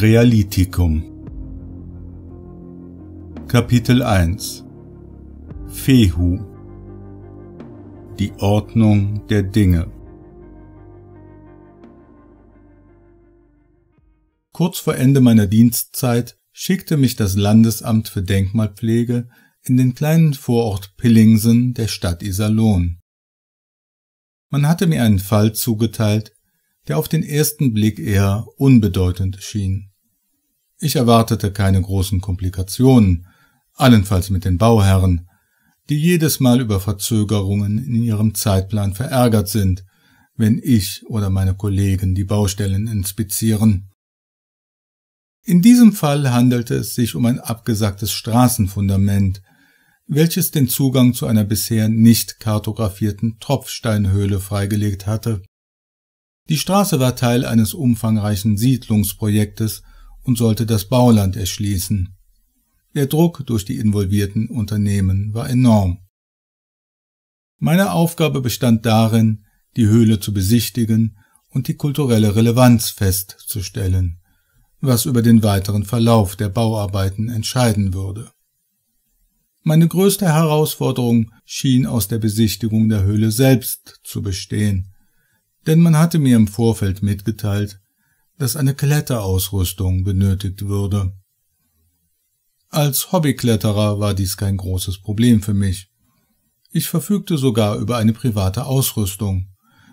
Krealitikum Kapitel 1 Fehu Die Ordnung der Dinge Kurz vor Ende meiner Dienstzeit schickte mich das Landesamt für Denkmalpflege in den kleinen Vorort Pillingsen der Stadt Iserlohn. Man hatte mir einen Fall zugeteilt, der auf den ersten Blick eher unbedeutend schien. Ich erwartete keine großen Komplikationen, allenfalls mit den Bauherren, die jedes Mal über Verzögerungen in ihrem Zeitplan verärgert sind, wenn ich oder meine Kollegen die Baustellen inspizieren. In diesem Fall handelte es sich um ein abgesagtes Straßenfundament, welches den Zugang zu einer bisher nicht kartografierten Tropfsteinhöhle freigelegt hatte. Die Straße war Teil eines umfangreichen Siedlungsprojektes und sollte das Bauland erschließen. Der Druck durch die involvierten Unternehmen war enorm. Meine Aufgabe bestand darin, die Höhle zu besichtigen und die kulturelle Relevanz festzustellen, was über den weiteren Verlauf der Bauarbeiten entscheiden würde. Meine größte Herausforderung schien aus der Besichtigung der Höhle selbst zu bestehen, denn man hatte mir im Vorfeld mitgeteilt, dass eine Kletterausrüstung benötigt würde. Als Hobbykletterer war dies kein großes Problem für mich. Ich verfügte sogar über eine private Ausrüstung,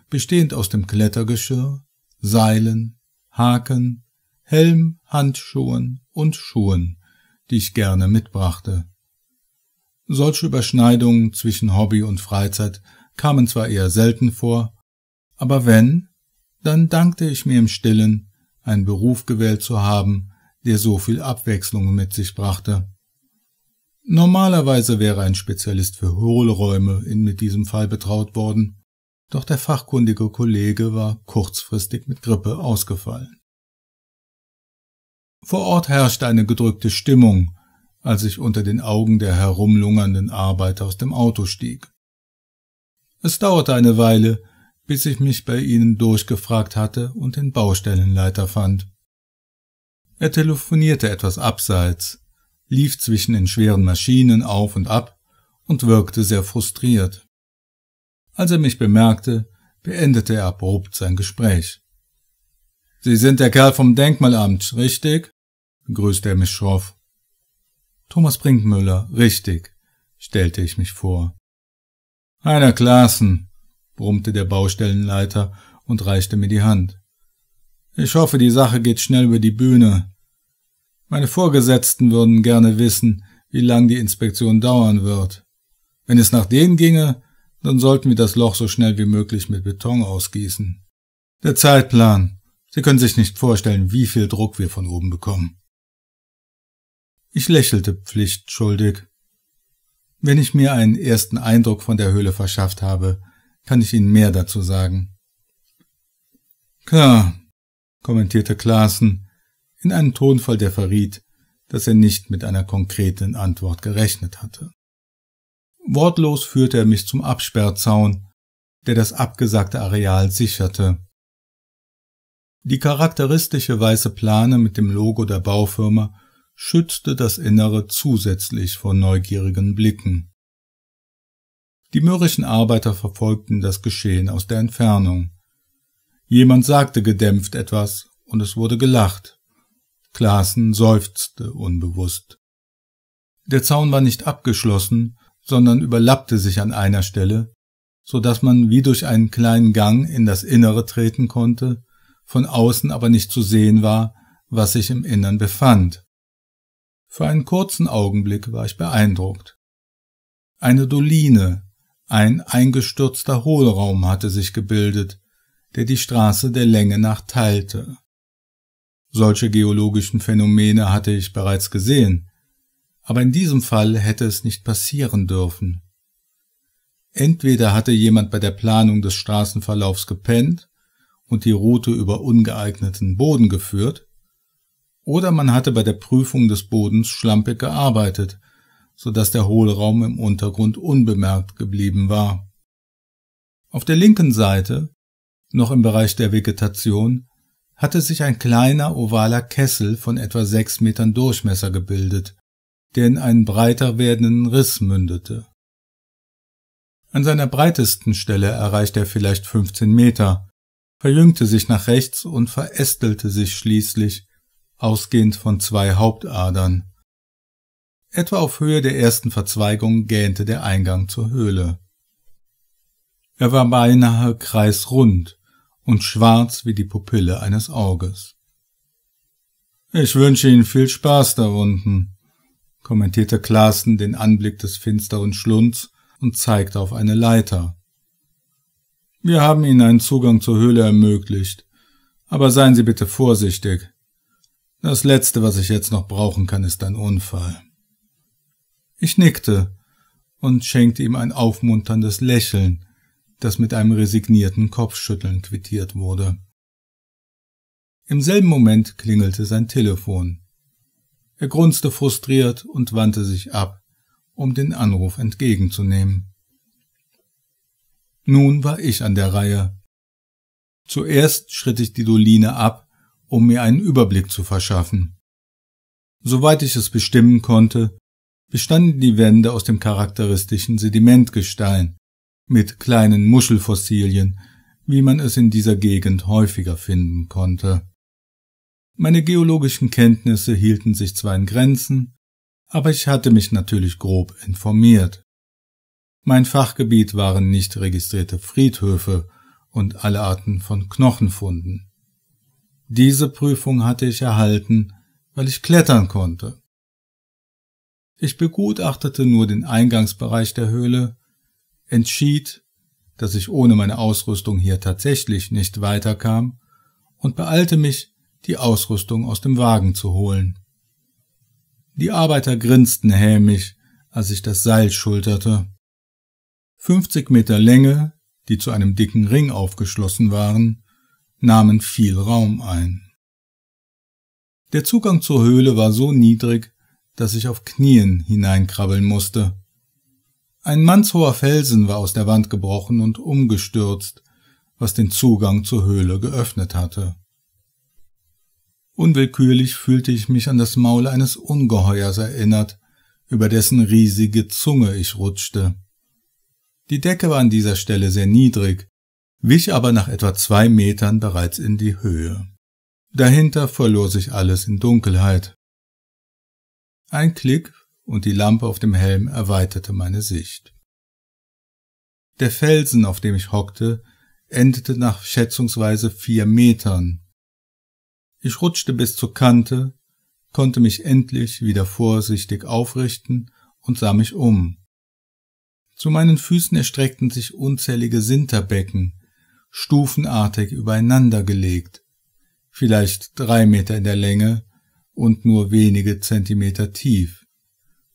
bestehend aus dem Klettergeschirr, Seilen, Haken, Helm, Handschuhen und Schuhen, die ich gerne mitbrachte. Solche Überschneidungen zwischen Hobby und Freizeit kamen zwar eher selten vor, aber wenn, dann dankte ich mir im stillen, einen Beruf gewählt zu haben, der so viel Abwechslung mit sich brachte. Normalerweise wäre ein Spezialist für Hohlräume in mit diesem Fall betraut worden, doch der fachkundige Kollege war kurzfristig mit Grippe ausgefallen. Vor Ort herrschte eine gedrückte Stimmung, als ich unter den Augen der herumlungernden Arbeiter aus dem Auto stieg. Es dauerte eine Weile, bis ich mich bei ihnen durchgefragt hatte und den Baustellenleiter fand. Er telefonierte etwas abseits, lief zwischen den schweren Maschinen auf und ab und wirkte sehr frustriert. Als er mich bemerkte, beendete er abrupt sein Gespräch. Sie sind der Kerl vom Denkmalamt, richtig? grüßte er mich schroff. Thomas Brinkmüller, richtig, stellte ich mich vor. Einer Klassen, brummte der Baustellenleiter und reichte mir die Hand. Ich hoffe, die Sache geht schnell über die Bühne. Meine Vorgesetzten würden gerne wissen, wie lang die Inspektion dauern wird. Wenn es nach denen ginge, dann sollten wir das Loch so schnell wie möglich mit Beton ausgießen. Der Zeitplan. Sie können sich nicht vorstellen, wie viel Druck wir von oben bekommen. Ich lächelte pflichtschuldig. Wenn ich mir einen ersten Eindruck von der Höhle verschafft habe, kann ich Ihnen mehr dazu sagen. Klar, kommentierte Klaassen in einem Tonfall, der verriet, dass er nicht mit einer konkreten Antwort gerechnet hatte. Wortlos führte er mich zum Absperrzaun, der das abgesagte Areal sicherte. Die charakteristische weiße Plane mit dem Logo der Baufirma schützte das Innere zusätzlich vor neugierigen Blicken. Die mürrischen Arbeiter verfolgten das Geschehen aus der Entfernung. Jemand sagte gedämpft etwas, und es wurde gelacht. Klaassen seufzte unbewusst. Der Zaun war nicht abgeschlossen, sondern überlappte sich an einer Stelle, so dass man wie durch einen kleinen Gang in das Innere treten konnte, von außen aber nicht zu sehen war, was sich im Innern befand. Für einen kurzen Augenblick war ich beeindruckt. Eine Doline, ein eingestürzter Hohlraum hatte sich gebildet, der die Straße der Länge nach teilte. Solche geologischen Phänomene hatte ich bereits gesehen, aber in diesem Fall hätte es nicht passieren dürfen. Entweder hatte jemand bei der Planung des Straßenverlaufs gepennt und die Route über ungeeigneten Boden geführt, oder man hatte bei der Prüfung des Bodens schlampig gearbeitet so dass der Hohlraum im Untergrund unbemerkt geblieben war. Auf der linken Seite, noch im Bereich der Vegetation, hatte sich ein kleiner ovaler Kessel von etwa sechs Metern Durchmesser gebildet, der in einen breiter werdenden Riss mündete. An seiner breitesten Stelle erreichte er vielleicht 15 Meter, verjüngte sich nach rechts und verästelte sich schließlich, ausgehend von zwei Hauptadern. Etwa auf Höhe der ersten Verzweigung gähnte der Eingang zur Höhle. Er war beinahe kreisrund und schwarz wie die Pupille eines Auges. Ich wünsche Ihnen viel Spaß da unten, kommentierte Klaassen den Anblick des finsteren Schlunds und zeigte auf eine Leiter. Wir haben Ihnen einen Zugang zur Höhle ermöglicht, aber seien Sie bitte vorsichtig. Das Letzte, was ich jetzt noch brauchen kann, ist ein Unfall. Ich nickte und schenkte ihm ein aufmunterndes Lächeln, das mit einem resignierten Kopfschütteln quittiert wurde. Im selben Moment klingelte sein Telefon. Er grunzte frustriert und wandte sich ab, um den Anruf entgegenzunehmen. Nun war ich an der Reihe. Zuerst schritt ich die Doline ab, um mir einen Überblick zu verschaffen. Soweit ich es bestimmen konnte, bestanden die Wände aus dem charakteristischen Sedimentgestein mit kleinen Muschelfossilien, wie man es in dieser Gegend häufiger finden konnte. Meine geologischen Kenntnisse hielten sich zwar in Grenzen, aber ich hatte mich natürlich grob informiert. Mein Fachgebiet waren nicht registrierte Friedhöfe und alle Arten von Knochenfunden. Diese Prüfung hatte ich erhalten, weil ich klettern konnte. Ich begutachtete nur den Eingangsbereich der Höhle, entschied, dass ich ohne meine Ausrüstung hier tatsächlich nicht weiterkam und beeilte mich, die Ausrüstung aus dem Wagen zu holen. Die Arbeiter grinsten hämisch, als ich das Seil schulterte. 50 Meter Länge, die zu einem dicken Ring aufgeschlossen waren, nahmen viel Raum ein. Der Zugang zur Höhle war so niedrig, das ich auf Knien hineinkrabbeln musste. Ein mannshoher Felsen war aus der Wand gebrochen und umgestürzt, was den Zugang zur Höhle geöffnet hatte. Unwillkürlich fühlte ich mich an das Maul eines Ungeheuers erinnert, über dessen riesige Zunge ich rutschte. Die Decke war an dieser Stelle sehr niedrig, wich aber nach etwa zwei Metern bereits in die Höhe. Dahinter verlor sich alles in Dunkelheit. Ein Klick und die Lampe auf dem Helm erweiterte meine Sicht. Der Felsen, auf dem ich hockte, endete nach schätzungsweise vier Metern. Ich rutschte bis zur Kante, konnte mich endlich wieder vorsichtig aufrichten und sah mich um. Zu meinen Füßen erstreckten sich unzählige Sinterbecken, stufenartig übereinandergelegt, vielleicht drei Meter in der Länge und nur wenige Zentimeter tief,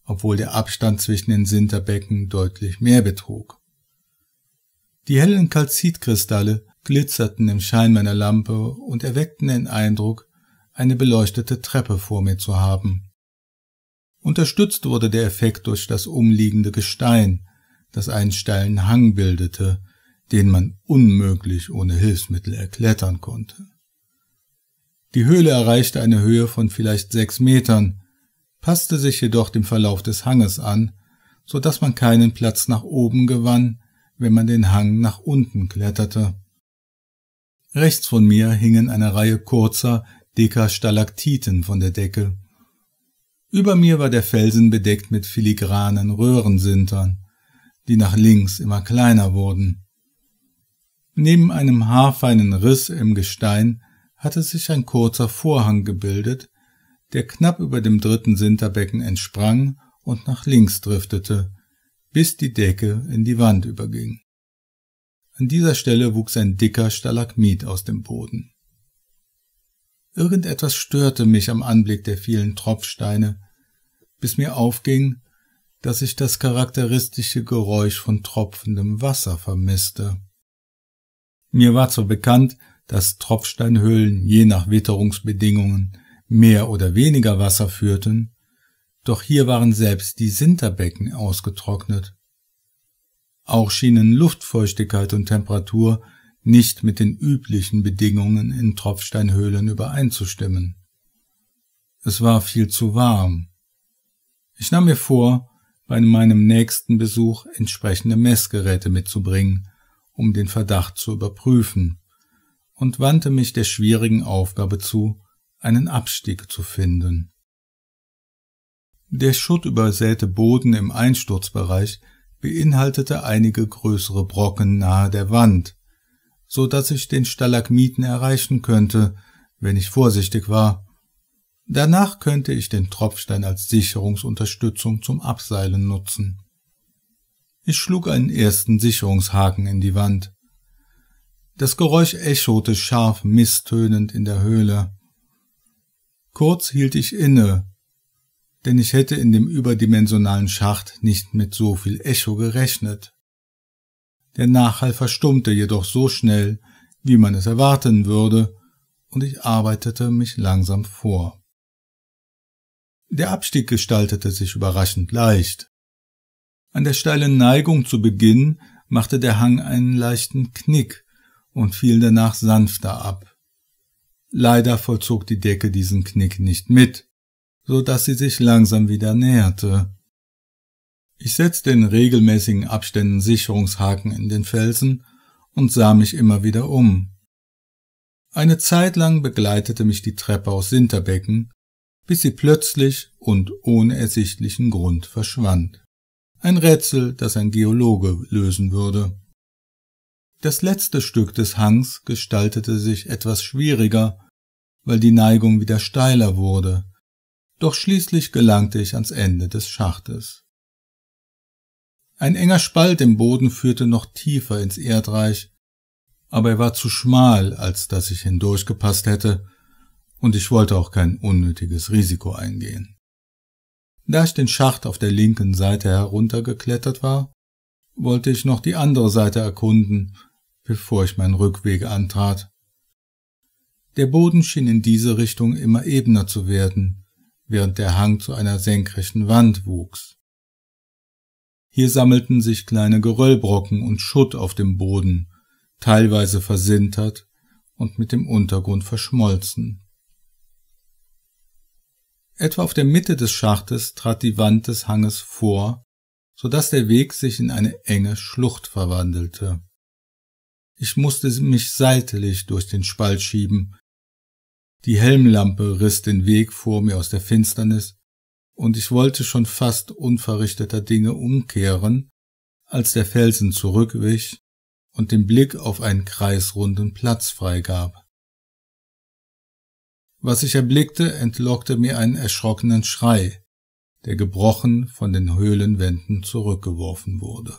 obwohl der Abstand zwischen den Sinterbecken deutlich mehr betrug. Die hellen Kalzitkristalle glitzerten im Schein meiner Lampe und erweckten den Eindruck, eine beleuchtete Treppe vor mir zu haben. Unterstützt wurde der Effekt durch das umliegende Gestein, das einen steilen Hang bildete, den man unmöglich ohne Hilfsmittel erklettern konnte. Die Höhle erreichte eine Höhe von vielleicht sechs Metern, passte sich jedoch dem Verlauf des Hanges an, so dass man keinen Platz nach oben gewann, wenn man den Hang nach unten kletterte. Rechts von mir hingen eine Reihe kurzer, dicker Stalaktiten von der Decke. Über mir war der Felsen bedeckt mit filigranen Röhrensintern, die nach links immer kleiner wurden. Neben einem haarfeinen Riss im Gestein hatte sich ein kurzer Vorhang gebildet, der knapp über dem dritten Sinterbecken entsprang und nach links driftete, bis die Decke in die Wand überging. An dieser Stelle wuchs ein dicker Stalagmit aus dem Boden. Irgendetwas störte mich am Anblick der vielen Tropfsteine, bis mir aufging, dass ich das charakteristische Geräusch von tropfendem Wasser vermisste. Mir war zwar bekannt, dass Tropfsteinhöhlen je nach Witterungsbedingungen mehr oder weniger Wasser führten, doch hier waren selbst die Sinterbecken ausgetrocknet. Auch schienen Luftfeuchtigkeit und Temperatur nicht mit den üblichen Bedingungen in Tropfsteinhöhlen übereinzustimmen. Es war viel zu warm. Ich nahm mir vor, bei meinem nächsten Besuch entsprechende Messgeräte mitzubringen, um den Verdacht zu überprüfen und wandte mich der schwierigen Aufgabe zu, einen Abstieg zu finden. Der schuttübersäte Boden im Einsturzbereich beinhaltete einige größere Brocken nahe der Wand, so dass ich den Stalagmiten erreichen könnte, wenn ich vorsichtig war. Danach könnte ich den Tropfstein als Sicherungsunterstützung zum Abseilen nutzen. Ich schlug einen ersten Sicherungshaken in die Wand. Das Geräusch echote scharf misstönend in der Höhle. Kurz hielt ich inne, denn ich hätte in dem überdimensionalen Schacht nicht mit so viel Echo gerechnet. Der Nachhall verstummte jedoch so schnell, wie man es erwarten würde, und ich arbeitete mich langsam vor. Der Abstieg gestaltete sich überraschend leicht. An der steilen Neigung zu Beginn machte der Hang einen leichten Knick, und fiel danach sanfter ab. Leider vollzog die Decke diesen Knick nicht mit, so dass sie sich langsam wieder näherte. Ich setzte in regelmäßigen Abständen Sicherungshaken in den Felsen und sah mich immer wieder um. Eine Zeit lang begleitete mich die Treppe aus Sinterbecken, bis sie plötzlich und ohne ersichtlichen Grund verschwand. Ein Rätsel, das ein Geologe lösen würde. Das letzte Stück des Hangs gestaltete sich etwas schwieriger, weil die Neigung wieder steiler wurde, doch schließlich gelangte ich ans Ende des Schachtes. Ein enger Spalt im Boden führte noch tiefer ins Erdreich, aber er war zu schmal, als dass ich hindurchgepasst hätte, und ich wollte auch kein unnötiges Risiko eingehen. Da ich den Schacht auf der linken Seite heruntergeklettert war, wollte ich noch die andere Seite erkunden, bevor ich meinen Rückweg antrat. Der Boden schien in diese Richtung immer ebener zu werden, während der Hang zu einer senkrechten Wand wuchs. Hier sammelten sich kleine Geröllbrocken und Schutt auf dem Boden, teilweise versintert und mit dem Untergrund verschmolzen. Etwa auf der Mitte des Schachtes trat die Wand des Hanges vor, so dass der Weg sich in eine enge Schlucht verwandelte. Ich musste mich seitlich durch den Spalt schieben. Die Helmlampe riss den Weg vor mir aus der Finsternis, und ich wollte schon fast unverrichteter Dinge umkehren, als der Felsen zurückwich und den Blick auf einen kreisrunden Platz freigab. Was ich erblickte, entlockte mir einen erschrockenen Schrei, der gebrochen von den Höhlenwänden zurückgeworfen wurde.